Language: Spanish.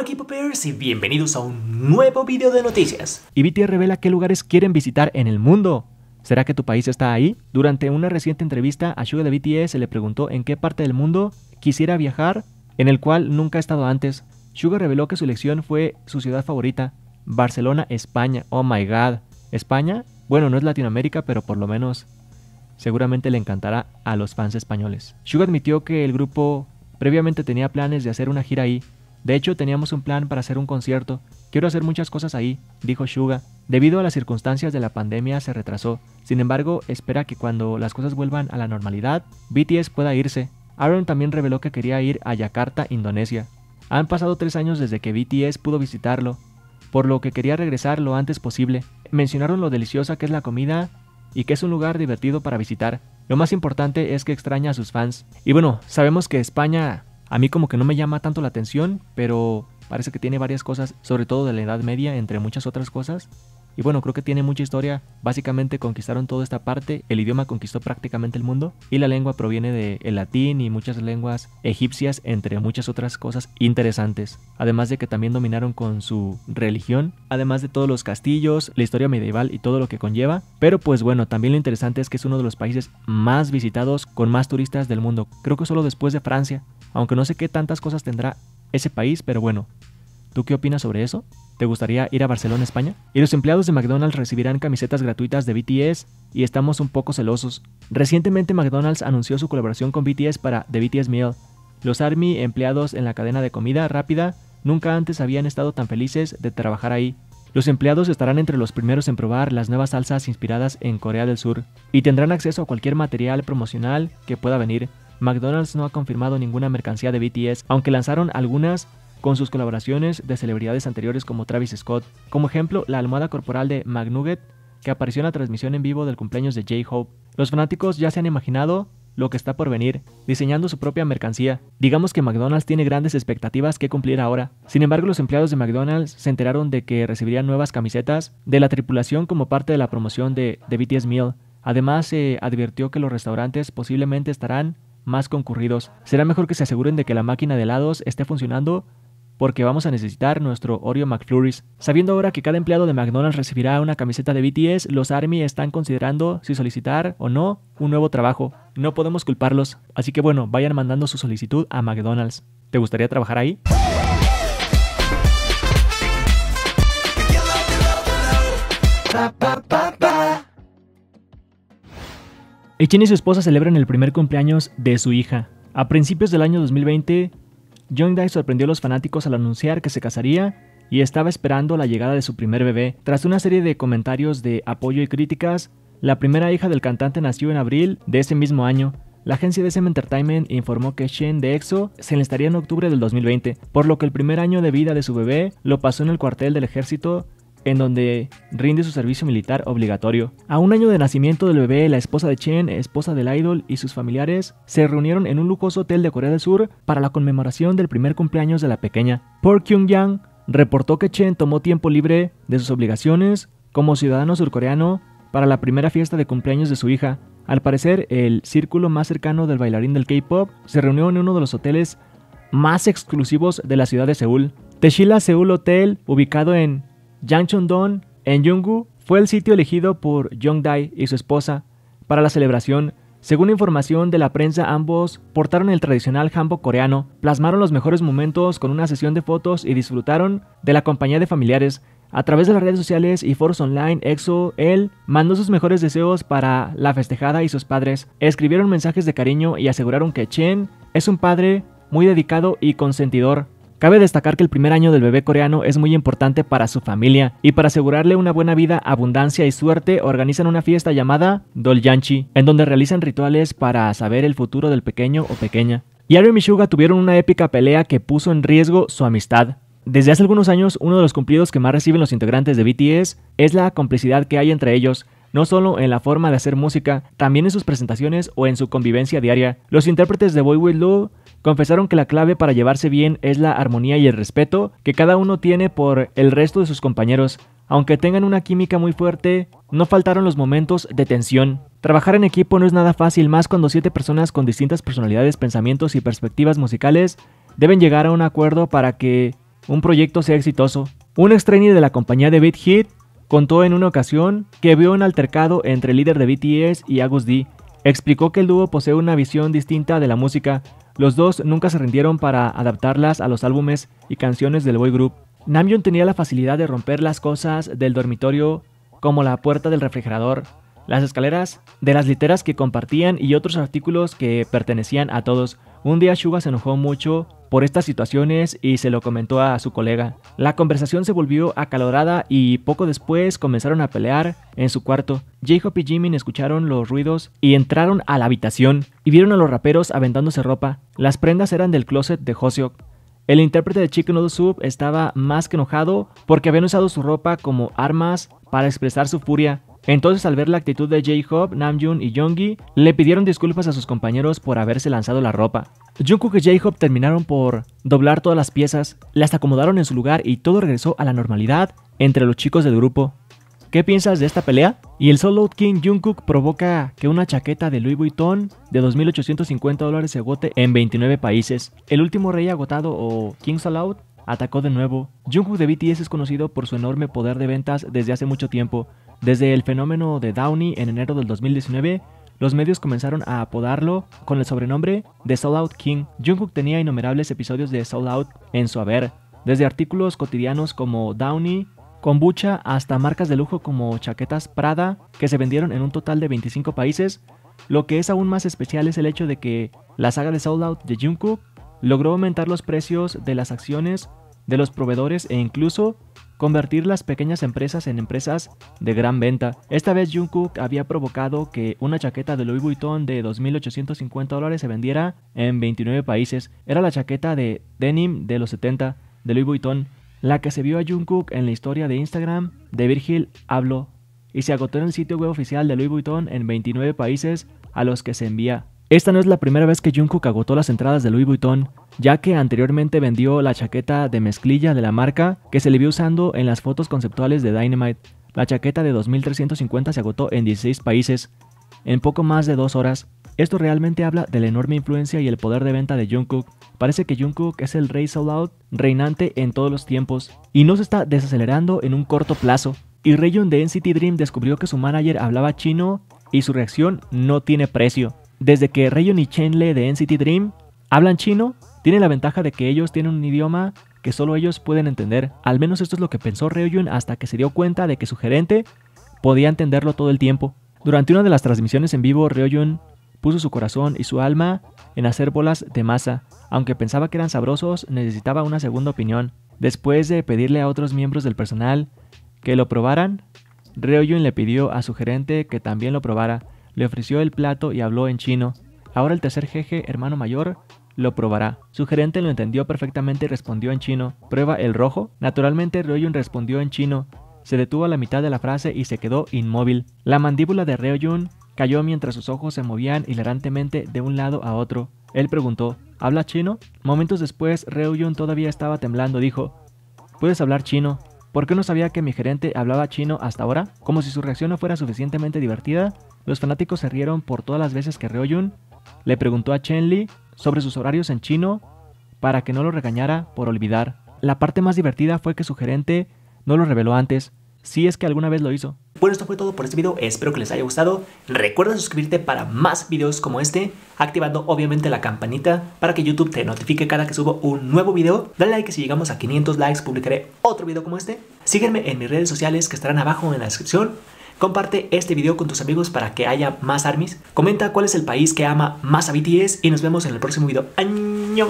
Hola equipo y bienvenidos a un nuevo video de noticias. Y e BTS revela qué lugares quieren visitar en el mundo. ¿Será que tu país está ahí? Durante una reciente entrevista a Suga de BTS se le preguntó en qué parte del mundo quisiera viajar, en el cual nunca ha estado antes. Suga reveló que su elección fue su ciudad favorita, Barcelona, España. Oh my god. España, bueno, no es Latinoamérica, pero por lo menos seguramente le encantará a los fans españoles. Suga admitió que el grupo previamente tenía planes de hacer una gira ahí, de hecho, teníamos un plan para hacer un concierto. Quiero hacer muchas cosas ahí, dijo Suga. Debido a las circunstancias de la pandemia se retrasó. Sin embargo, espera que cuando las cosas vuelvan a la normalidad, BTS pueda irse. Aaron también reveló que quería ir a Yakarta, Indonesia. Han pasado tres años desde que BTS pudo visitarlo, por lo que quería regresar lo antes posible. Mencionaron lo deliciosa que es la comida y que es un lugar divertido para visitar. Lo más importante es que extraña a sus fans. Y bueno, sabemos que España a mí como que no me llama tanto la atención, pero parece que tiene varias cosas, sobre todo de la Edad Media, entre muchas otras cosas. Y bueno, creo que tiene mucha historia. Básicamente conquistaron toda esta parte, el idioma conquistó prácticamente el mundo y la lengua proviene del latín y muchas lenguas egipcias, entre muchas otras cosas interesantes. Además de que también dominaron con su religión, además de todos los castillos, la historia medieval y todo lo que conlleva. Pero pues bueno, también lo interesante es que es uno de los países más visitados con más turistas del mundo, creo que solo después de Francia aunque no sé qué tantas cosas tendrá ese país, pero bueno, ¿tú qué opinas sobre eso? ¿Te gustaría ir a Barcelona, España? Y los empleados de McDonald's recibirán camisetas gratuitas de BTS y estamos un poco celosos. Recientemente McDonald's anunció su colaboración con BTS para The BTS Meal. Los ARMY empleados en la cadena de comida rápida nunca antes habían estado tan felices de trabajar ahí. Los empleados estarán entre los primeros en probar las nuevas salsas inspiradas en Corea del Sur y tendrán acceso a cualquier material promocional que pueda venir, McDonald's no ha confirmado ninguna mercancía de BTS, aunque lanzaron algunas con sus colaboraciones de celebridades anteriores como Travis Scott, como ejemplo la almohada corporal de McNugget, que apareció en la transmisión en vivo del cumpleaños de J-Hope. Los fanáticos ya se han imaginado lo que está por venir, diseñando su propia mercancía. Digamos que McDonald's tiene grandes expectativas que cumplir ahora. Sin embargo, los empleados de McDonald's se enteraron de que recibirían nuevas camisetas de la tripulación como parte de la promoción de, The BTS Meal. Además, se advirtió que los restaurantes posiblemente estarán más concurridos. Será mejor que se aseguren de que la máquina de helados esté funcionando porque vamos a necesitar nuestro Oreo McFlurries. Sabiendo ahora que cada empleado de McDonald's recibirá una camiseta de BTS, los ARMY están considerando si solicitar o no un nuevo trabajo. No podemos culparlos, así que bueno, vayan mandando su solicitud a McDonald's. ¿Te gustaría trabajar ahí? Chen y su esposa celebran el primer cumpleaños de su hija. A principios del año 2020, dye sorprendió a los fanáticos al anunciar que se casaría y estaba esperando la llegada de su primer bebé. Tras una serie de comentarios de apoyo y críticas, la primera hija del cantante nació en abril de ese mismo año. La agencia de SM Entertainment informó que Chen de EXO se enlistaría en octubre del 2020, por lo que el primer año de vida de su bebé lo pasó en el cuartel del ejército en donde rinde su servicio militar obligatorio. A un año de nacimiento del bebé, la esposa de Chen, esposa del idol y sus familiares se reunieron en un lujoso hotel de Corea del Sur para la conmemoración del primer cumpleaños de la pequeña. Por Kyung-yang reportó que Chen tomó tiempo libre de sus obligaciones como ciudadano surcoreano para la primera fiesta de cumpleaños de su hija. Al parecer, el círculo más cercano del bailarín del K-pop se reunió en uno de los hoteles más exclusivos de la ciudad de Seúl. Teshila Seúl Hotel, ubicado en jangchun dong en Yungu, fue el sitio elegido por Jung-dai y su esposa para la celebración. Según información de la prensa, ambos portaron el tradicional hanbok coreano, plasmaron los mejores momentos con una sesión de fotos y disfrutaron de la compañía de familiares. A través de las redes sociales y foros online, EXO, él mandó sus mejores deseos para la festejada y sus padres. Escribieron mensajes de cariño y aseguraron que Chen es un padre muy dedicado y consentidor. Cabe destacar que el primer año del bebé coreano es muy importante para su familia y para asegurarle una buena vida, abundancia y suerte organizan una fiesta llamada Doljanchi en donde realizan rituales para saber el futuro del pequeño o pequeña. Yaru y Mishuga tuvieron una épica pelea que puso en riesgo su amistad. Desde hace algunos años, uno de los cumplidos que más reciben los integrantes de BTS es la complicidad que hay entre ellos, no solo en la forma de hacer música, también en sus presentaciones o en su convivencia diaria. Los intérpretes de Boy With Love confesaron que la clave para llevarse bien es la armonía y el respeto que cada uno tiene por el resto de sus compañeros. Aunque tengan una química muy fuerte, no faltaron los momentos de tensión. Trabajar en equipo no es nada fácil, más cuando siete personas con distintas personalidades, pensamientos y perspectivas musicales deben llegar a un acuerdo para que un proyecto sea exitoso. Un extraño de la compañía de Beat Hit contó en una ocasión que vio un altercado entre el líder de BTS y Agus D. Explicó que el dúo posee una visión distinta de la música. Los dos nunca se rindieron para adaptarlas a los álbumes y canciones del boy group. Namjoon tenía la facilidad de romper las cosas del dormitorio, como la puerta del refrigerador, las escaleras de las literas que compartían y otros artículos que pertenecían a todos. Un día Shuga se enojó mucho por estas situaciones y se lo comentó a su colega. La conversación se volvió acalorada y poco después comenzaron a pelear en su cuarto. J-Hope y Jimin escucharon los ruidos y entraron a la habitación y vieron a los raperos aventándose ropa. Las prendas eran del closet de Hoseok. El intérprete de Chicken Noodle Soup estaba más que enojado porque habían usado su ropa como armas para expresar su furia entonces, al ver la actitud de J-Hope, Namjoon y Jungkook, le pidieron disculpas a sus compañeros por haberse lanzado la ropa. Jungkook y J-Hope terminaron por doblar todas las piezas, las acomodaron en su lugar y todo regresó a la normalidad entre los chicos del grupo. ¿Qué piensas de esta pelea? Y el Solo King Jungkook provoca que una chaqueta de Louis Vuitton de 2.850 dólares se agote en 29 países. El último rey agotado o King Out atacó de nuevo. Jungkook de BTS es conocido por su enorme poder de ventas desde hace mucho tiempo. Desde el fenómeno de Downey en enero del 2019, los medios comenzaron a apodarlo con el sobrenombre de Soul Out King. Jungkook tenía innumerables episodios de Soul Out en su haber, desde artículos cotidianos como Downey, kombucha hasta marcas de lujo como chaquetas Prada que se vendieron en un total de 25 países. Lo que es aún más especial es el hecho de que la saga de Soul Out de Jungkook logró aumentar los precios de las acciones de los proveedores e incluso convertir las pequeñas empresas en empresas de gran venta. Esta vez Jungkook había provocado que una chaqueta de Louis Vuitton de 2.850 dólares se vendiera en 29 países. Era la chaqueta de denim de los 70 de Louis Vuitton, la que se vio a Jungkook en la historia de Instagram de Virgil Hablo y se agotó en el sitio web oficial de Louis Vuitton en 29 países a los que se envía. Esta no es la primera vez que Jungkook agotó las entradas de Louis Vuitton, ya que anteriormente vendió la chaqueta de mezclilla de la marca que se le vio usando en las fotos conceptuales de Dynamite. La chaqueta de 2.350 se agotó en 16 países en poco más de dos horas. Esto realmente habla de la enorme influencia y el poder de venta de Jungkook. Parece que Jungkook es el rey sold out reinante en todos los tiempos y no se está desacelerando en un corto plazo. Y Rayon de NCT Dream descubrió que su manager hablaba chino y su reacción no tiene precio desde que Rayon y Chenle de NCT Dream hablan chino, tiene la ventaja de que ellos tienen un idioma que solo ellos pueden entender. Al menos esto es lo que pensó Reyun hasta que se dio cuenta de que su gerente podía entenderlo todo el tiempo. Durante una de las transmisiones en vivo, Reyun puso su corazón y su alma en hacer bolas de masa. Aunque pensaba que eran sabrosos, necesitaba una segunda opinión. Después de pedirle a otros miembros del personal que lo probaran, Reyun le pidió a su gerente que también lo probara le ofreció el plato y habló en chino. Ahora el tercer jeje, hermano mayor, lo probará. Su gerente lo entendió perfectamente y respondió en chino. ¿Prueba el rojo? Naturalmente Ryoyun respondió en chino. Se detuvo a la mitad de la frase y se quedó inmóvil. La mandíbula de Ryoyun cayó mientras sus ojos se movían hilarantemente de un lado a otro. Él preguntó, ¿habla chino? Momentos después, Ryoyun todavía estaba temblando, dijo, ¿puedes hablar chino? ¿Por qué no sabía que mi gerente hablaba chino hasta ahora? Como si su reacción no fuera suficientemente divertida, los fanáticos se rieron por todas las veces que Ryoyun le preguntó a Chen Li sobre sus horarios en chino para que no lo regañara por olvidar. La parte más divertida fue que su gerente no lo reveló antes, si es que alguna vez lo hizo. Bueno, esto fue todo por este video, espero que les haya gustado. Recuerda suscribirte para más videos como este, activando obviamente la campanita para que YouTube te notifique cada que subo un nuevo video. Dale like si llegamos a 500 likes publicaré otro video como este. Sígueme en mis redes sociales que estarán abajo en la descripción. Comparte este video con tus amigos para que haya más armies. Comenta cuál es el país que ama más a BTS y nos vemos en el próximo video. ¡Añón!